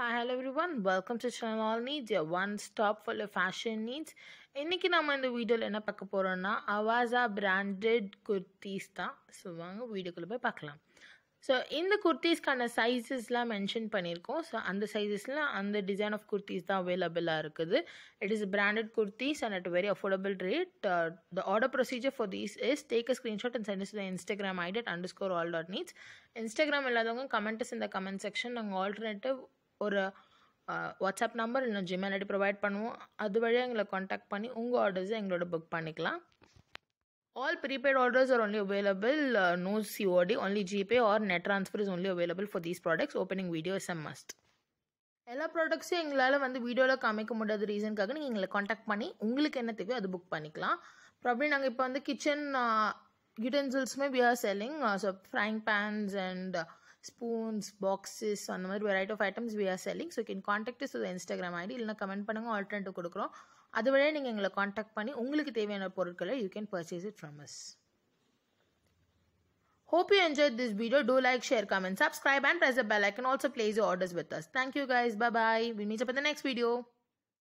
Hi hello everyone welcome to channel all needs a one stop full fashion needs இன்றைக்கி நம்ம இந்த வீடியோவில் என்ன பார்க்க போகிறோம்னா அவாசா பிராண்டட் குர்த்தீஸ் தான் ஸோ வாங்க வீடியோக்குள்ளே போய் பார்க்கலாம் ஸோ இந்த குர்த்தீஸ்க்கான சைஸஸ்லாம் மென்ஷன் பண்ணியிருக்கோம் ஸோ அந்த சைஸஸில் அந்த டிசைன் ஆஃப் குர்த்தீஸ் தான் அவைலபிளாக இருக்குது it is branded kurtis and at very affordable rate the order procedure for these is take a screenshot and send the Instagram ID at underscore all dot needs Instagram இல்லாதவங்க comments இந்த comment section நாங்கள் alternative ஒரு WhatsApp number இல்லை Gmail ID provide பண்ணுவோம் அது வழியாக எங்களை contact பண்ணி உங்கள் ஆர்டர்ஸை எங்களோட புக் பண்ணிக்கலாம் all prepaid orders are only available no COD only GPay or net transfer is only available for these products opening video is a must எல்லா ப்ராடக்ட்ஸும் எங்களால் வந்து வீடியோவில் காமிக்க முடியாத ரீசனுக்காக நீங்கள் எங்களை காண்டாக்ட் பண்ணி உங்களுக்கு என்ன தேவையோ அது புக் பண்ணிக்கலாம் ப்ராப்ளி நாங்கள் இப்போ வந்து கிச்சன் யூடென்சில்ஸுமே we are selling so frying pans and spoons boxes அந்த மாதிரி variety of items we are selling so can contact so Instagram ID இல்லைனா கமெண்ட் பண்ணுங்கள் ஆல்டர்னேட்டிவ் கொடுக்குறோம் அது வழியாக நீங்கள் எங்களை காண்டாக்ட் பண்ணி உங்களுக்கு தேவையான பொருட்களை you can purchase it from us Hope you enjoyed this video. Do like, share, comment, subscribe and press the bell icon. Also place your orders with us. Thank you guys. Bye-bye. We'll meet up in the next video.